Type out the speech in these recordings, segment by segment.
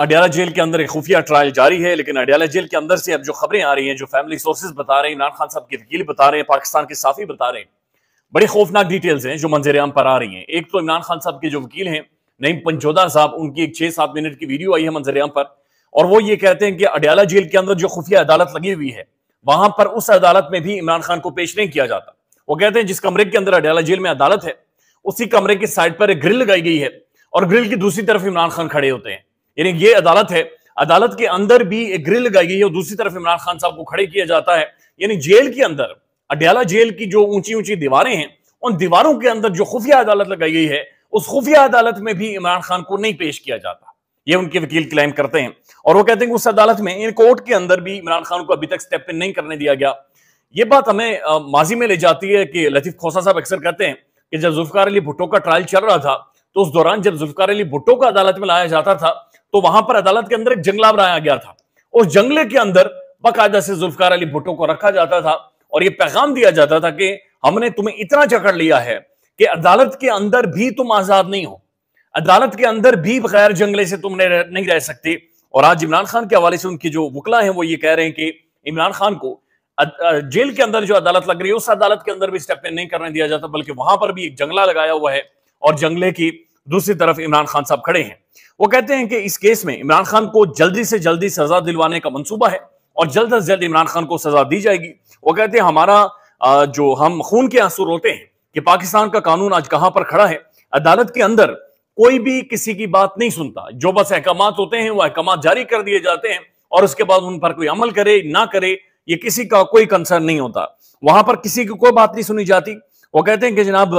Adiala jail के अंदर एक खुफिया ट्रायल जारी है लेकिन अडियाला जेल के अंदर से अब जो खबरें आ रही हैं जो फैमिली सोर्सेज बता रहे हैं इमरान खान साहब के वकील बता रहे हैं पाकिस्तान के साफी बता रहे हैं बड़ी खौफनाक डिटेल्स हैं जो मंजर आम पर आ रही हैं एक तो इमरान खान साहब के जो वकील हैं नईम पंचोदा साहब उनकी एक छह सात मिनट की वीडियो आई है मंजर आम पर और वो ये कहते हैं कि अडियाला जेल के अंदर जो खुफिया अदालत लगी हुई है वहां पर उस अदालत में भी इमरान खान को पेश नहीं किया जाता वो कहते हैं जिस कमरे के अंदर अडियाला जेल में अदालत है उसी कमरे के साइड पर एक ग्रिल लगाई गई है और ग्रिल की दूसरी तरफ इमरान खान खड़े होते हैं यानी ये अदालत है अदालत के अंदर भी एक ग्रिल लगाई गई है और दूसरी तरफ इमरान खान साहब को खड़े किया जाता है यानी जेल के अंदर अड्याला जेल की जो ऊंची ऊंची दीवारें हैं उन दीवारों के अंदर जो खुफिया अदालत लगाई गई है उस खुफिया अदालत में भी इमरान खान को नहीं पेश किया जाता ये उनके वकील क्लेम करते हैं और वो कहते हैं कि उस अदालत में इन कोर्ट के अंदर भी इमरान खान को अभी तक स्टेप इन नहीं करने दिया गया ये बात हमें माजी में ले जाती है कि लतीफ खोसा साहब अक्सर कहते हैं कि जब जुल्फकार अली भुट्टो का ट्रायल चल रहा था तो उस दौरान जब जुल्फकार अली भुट्टो का अदालत में लाया जाता था तो वहां पर अदालत के अंदर एक जंगला बनाया गया था उस जंगले के अंदर बाकायदा से जुल्फकार अली भुट्टो को रखा जाता था और यह पैगाम दिया जाता था कि हमने तुम्हें इतना जकड़ लिया है कि अदालत के अंदर भी तुम आजाद नहीं हो अदालत के अंदर भी बगैर जंगले से तुम नहीं रह सकते और आज इमरान खान के हवाले से उनकी जो वकला है वो ये कह रहे हैं कि इमरान खान को जेल के अंदर जो अदालत लग रही है उस अदालत के अंदर भी स्टेप नहीं करने दिया जाता बल्कि वहां पर भी एक जंगला लगाया हुआ है और जंगले की दूसरी तरफ इमरान खान साहब खड़े हैं वो कहते हैं कि इस केस में इमरान खान को जल्दी से जल्दी सजा दिलवाने का मंसूबा है और जल्द अज जल्द इमरान खान को सजा दी जाएगी वो कहते हैं हमारा जो हम खून के आंसू रोते हैं कि पाकिस्तान का कानून आज कहां पर खड़ा है अदालत के अंदर कोई भी किसी की बात नहीं सुनता जो बस अहकाम होते हैं वो अहकाम जारी कर दिए जाते हैं और उसके बाद उन पर कोई अमल करे ना करे ये किसी का कोई कंसर्न नहीं होता वहां पर किसी की कोई बात नहीं सुनी जाती वो कहते हैं कि जनाब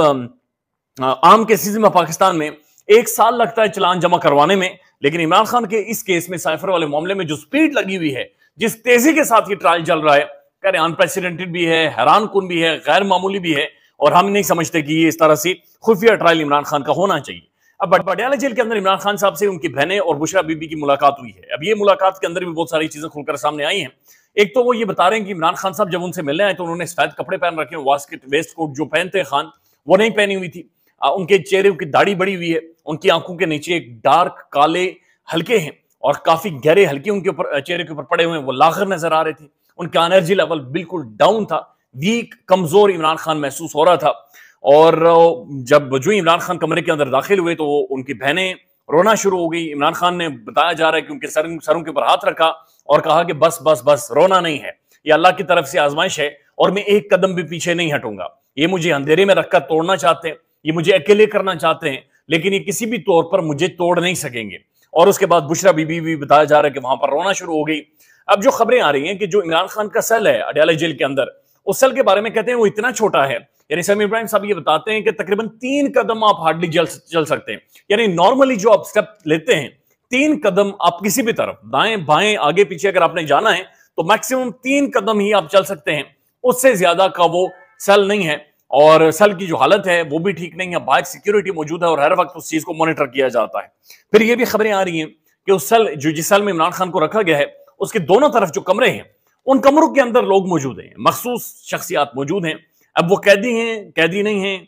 आम के सीजन में पाकिस्तान में एक साल लगता है चलान जमा करवाने में लेकिन इमरान खान के इस केस में साइफर वाले मामले में जो स्पीड लगी हुई है जिस तेजी के साथ ये ट्रायल चल रहा है कह रहे अनप्रेसिडेंटेड भी है हैरान कन भी है गैर मामूली भी है और हम नहीं समझते कि ये इस तरह से खुफिया ट्रायल इमरान खान का होना चाहिए अब पटियाला जेल के अंदर इमरान खान साहब से उनकी बहनें और बुशरा बीबी की मुलाकात हुई है अब ये मुलाकात के अंदर भी बहुत सारी चीजें खुलकर सामने आई हैं एक तो वो ये बता रहे हैं कि इमरान खान साहब जब उनसे मिलने आए तो उन्होंने सफेद कपड़े पहन रखे वास्केट वेस्ट कोट जो पहनते खान वो नहीं पहनी हुई थी उनके चेहरे की दाढ़ी बड़ी हुई है उनकी आंखों के नीचे एक डार्क काले हल्के हैं और काफी गहरे हल्के उनके ऊपर चेहरे के ऊपर पड़े हुए हैं वो लाखर नजर आ रहे थे उनका एनर्जी लेवल बिल्कुल डाउन था वीक कमजोर इमरान खान महसूस हो रहा था और जब जो इमरान खान कमरे के अंदर दाखिल हुए तो उनकी बहनें रोना शुरू हो गई इमरान खान ने बताया जा रहा है कि उनके सर सरों के ऊपर हाथ रखा और कहा कि बस बस बस रोना नहीं है ये अल्लाह की तरफ से आजमाइश है और मैं एक कदम भी पीछे नहीं हटूंगा ये मुझे अंधेरे में रखकर तोड़ना चाहते हैं ये मुझे अकेले करना चाहते हैं लेकिन ये किसी भी तौर पर मुझे तोड़ नहीं सकेंगे और उसके बाद बुशरा बीबी भी बताया जा रहा है कि वहां पर रोना शुरू हो गई अब जो खबरें आ रही हैं कि जो इमरान खान का सेल है अडयाला जेल के अंदर उस सेल के बारे में कहते हैं वो इतना छोटा है यानी समी इब्राहिम साहब ये बताते हैं कि तकरीबन तीन कदम आप हार्डली चल चल सकते हैं यानी नॉर्मली जो आप स्टेप लेते हैं तीन कदम आप किसी भी तरफ दाएं बाएं आगे पीछे अगर आपने जाना है तो मैक्सिमम तीन कदम ही आप चल सकते हैं उससे ज्यादा का वो सेल नहीं है और सल की जो हालत है वो भी ठीक नहीं है बाइक सिक्योरिटी मौजूद है और हर वक्त उस चीज को मॉनिटर किया जाता है फिर ये भी खबरें आ रही हैं कि उस सल जो जिस सल में इमरान खान को रखा गया है उसके दोनों तरफ जो कमरे हैं उन कमरों के अंदर लोग मौजूद हैं मखसूस शख्सियात मौजूद हैं अब वो कैदी हैं कैदी नहीं हैं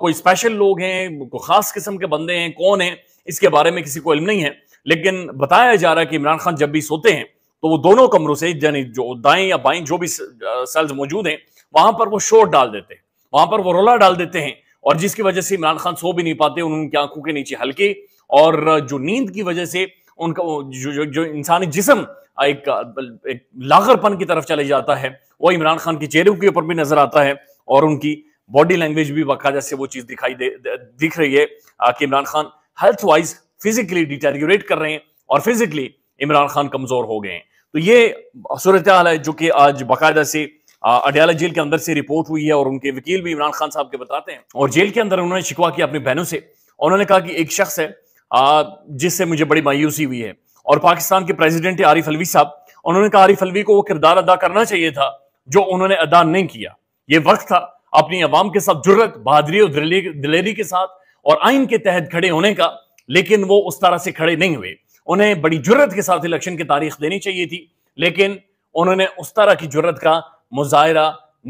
कोई स्पेशल लोग हैं कोई खास किस्म के बंदे हैं कौन हैं इसके बारे में किसी को इल्म नहीं है लेकिन बताया जा रहा है कि इमरान खान जब भी सोते हैं तो वो दोनों कमरों से यानी जो दाएं या बाएं जो भी सेल्स मौजूद हैं वहां पर वो शोर डाल देते हैं वहां पर वो रोला डाल देते हैं और जिसकी वजह से इमरान खान सो भी नहीं पाते उनकी आंखों के नीचे हल्के और जो नींद की वजह से उनका जो, जो, जो इंसानी जिसम एक, एक लागरपन की तरफ चले जाता है वो इमरान खान के चेहरे के ऊपर भी नजर आता है और उनकी बॉडी लैंग्वेज भी बाकायदा से वो चीज दिखाई दे, दे दिख रही है कि Imran Khan health wise physically deteriorate कर रहे हैं और फिजिकली इमरान खान कमजोर हो गए हैं तो ये सूरत हाल है जो कि आज बाकायदा से अडयाला जेल के अंदर से रिपोर्ट हुई है और उनके वकील भी इमरान खान साहब के बताते हैं और जेल के अंदर उन्होंने शिकवा किया अपनी बहनों से उन्होंने कहा कि एक शख्स है जिससे मुझे बड़ी मायूसी हुई है और पाकिस्तान के प्रेसिडेंट आरिफ अलवी साहब उन्होंने कहा आरिफ अलवी को वो किरदार अदा करना चाहिए था जो उन्होंने अदा नहीं किया ये वक्त था अपनी आवाम के साथ जुर्रत बहादरी और दिलेरी के साथ और आइन के तहत खड़े होने का लेकिन वो उस तरह से खड़े नहीं हुए उन्हें बड़ी जुर्रत के साथ इलेक्शन की तारीख देनी चाहिए थी लेकिन उन्होंने उस तरह की जुर्रत का मुजाहरा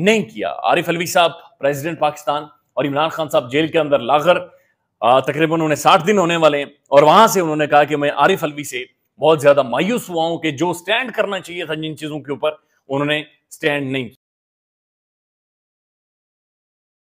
नहीं किया आरिफ अलवी साहब प्रेसिडेंट पाकिस्तान और इमरान खान साहब जेल के अंदर लागर तकरीबन उन्हें साठ दिन होने वाले हैं और वहां से उन्होंने कहा कि मैं आरिफ अलवी से बहुत ज्यादा मायूस हुआ हूं कि जो स्टैंड करना चाहिए था जिन चीजों के ऊपर उन्होंने स्टैंड नहीं